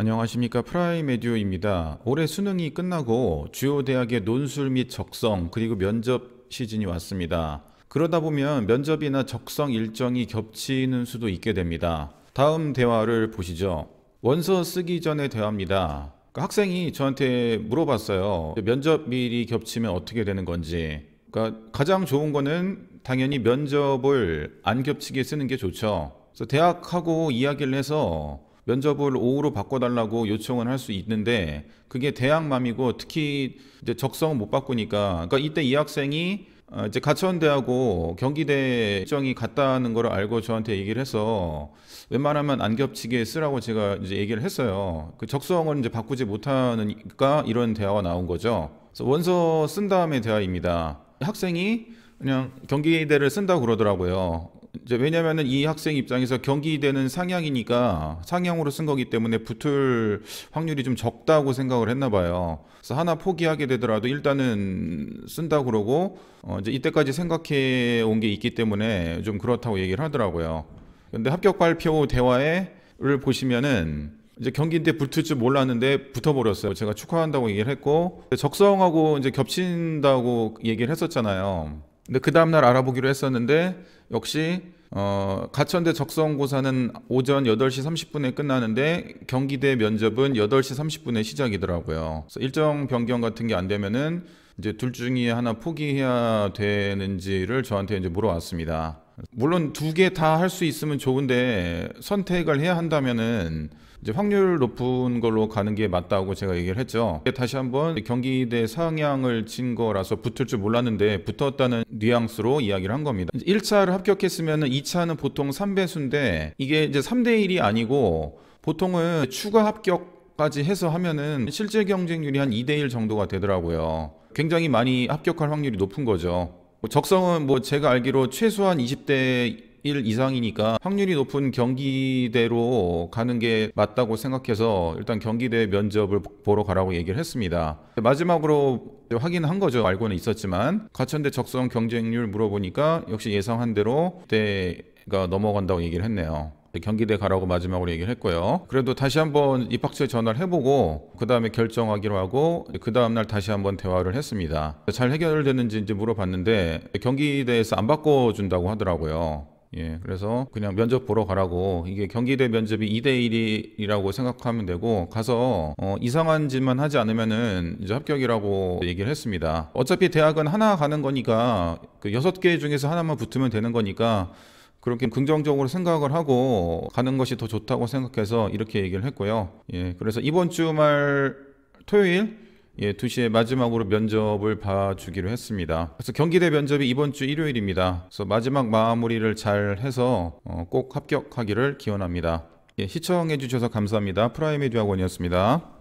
안녕하십니까 프라이메디오입니다. 올해 수능이 끝나고 주요 대학의 논술 및 적성 그리고 면접 시즌이 왔습니다. 그러다 보면 면접이나 적성 일정이 겹치는 수도 있게 됩니다. 다음 대화를 보시죠. 원서 쓰기 전에 대화입니다. 그러니까 학생이 저한테 물어봤어요. 면접일이 겹치면 어떻게 되는 건지. 그러니까 가장 좋은 거는 당연히 면접을 안 겹치게 쓰는 게 좋죠. 그래서 대학하고 이야기를 해서 면접을 오후로 바꿔달라고 요청은 할 수 있는데 그게 대학맘이고 특히 이제 적성은 못 바꾸니까 그러니까 이때 이 학생이 어, 이제 가천대하고 경기대 일정이 같다는 걸 알고 저한테 얘기를 해서 웬만하면 안 겹치게 쓰라고 제가 이제 얘기를 했어요. 그 적성을 이제 바꾸지 못하니까 이런 대화가 나온 거죠. 그래서 원서 쓴 다음에 대화입니다. 학생이 그냥 경기대를 쓴다고 그러더라고요. 이제 왜냐하면이 학생 입장에서 경기되는 상향이니까 상향으로 쓴 거기 때문에 붙을 확률이 좀 적다고 생각을 했나 봐요. 그래서 하나 포기하게 되더라도 일단은 쓴다 그러고 어 이제 이때까지 생각해 온 게 있기 때문에 좀 그렇다고 얘기를 하더라고요. 근데 합격 발표 대화에를 보시면은 이제 경기인데 붙을 줄 몰랐는데 붙어버렸어요. 제가 축하한다고 얘기를 했고 적성하고 이제 겹친다고 얘기를 했었잖아요. 근데 그 다음날 알아보기로 했었는데 역시 어, 가천대 적성고사는 오전 8시 30분에 끝나는데 경기대 면접은 8시 30분에 시작이더라고요. 그래서 일정 변경 같은 게 안 되면은 이제 둘 중에 하나 포기해야 되는지를 저한테 이제 물어왔습니다. 물론 두 개 다 할 수 있으면 좋은데 선택을 해야 한다면은 이제 확률 높은 걸로 가는 게 맞다고 제가 얘기를 했죠. 다시 한번 경기대 상향을 친 거라서 붙을 줄 몰랐는데 붙었다는 뉘앙스로 이야기를 한 겁니다. 1차를 합격했으면 2차는 보통 3배수인데 이게 이제 3대 1이 아니고 보통은 추가 합격까지 해서 하면은 실제 경쟁률이 한 2대 1 정도가 되더라고요. 굉장히 많이 합격할 확률이 높은 거죠. 뭐 적성은 뭐 제가 알기로 최소한 20대 1 이상이니까 확률이 높은 경기대로 가는 게 맞다고 생각해서 일단 경기대 면접을 보러 가라고 얘기를 했습니다. 마지막으로 확인한 거죠. 알고는 있었지만 가천대 적성 경쟁률 물어보니까 역시 예상한 대로 대가 넘어간다고 얘기를 했네요. 경기대 가라고 마지막으로 얘기를 했고요. 그래도 다시 한번 입학처에 전화를 해보고 그 다음에 결정하기로 하고 그 다음날 다시 한번 대화를 했습니다. 잘 해결됐는지 이제 물어봤는데 경기대에서 안 바꿔준다고 하더라고요. 예, 그래서 그냥 면접 보러 가라고 이게 경기대 면접이 2대 1이라고 생각하면 되고 가서 어, 이상한 짓만 하지 않으면은 이제 합격이라고 얘기를 했습니다. 어차피 대학은 하나 가는 거니까 그6개 중에서 하나만 붙으면 되는 거니까 그렇게 긍정적으로 생각을 하고 가는 것이 더 좋다고 생각해서 이렇게 얘기를 했고요. 예, 그래서 이번 주말 토요일 예, 2시에 마지막으로 면접을 봐주기로 했습니다. 그래서 경기대 면접이 이번 주 일요일입니다. 그래서 마지막 마무리를 잘 해서 어, 꼭 합격하기를 기원합니다. 예, 시청해주셔서 감사합니다. 프라임에듀 학원이었습니다.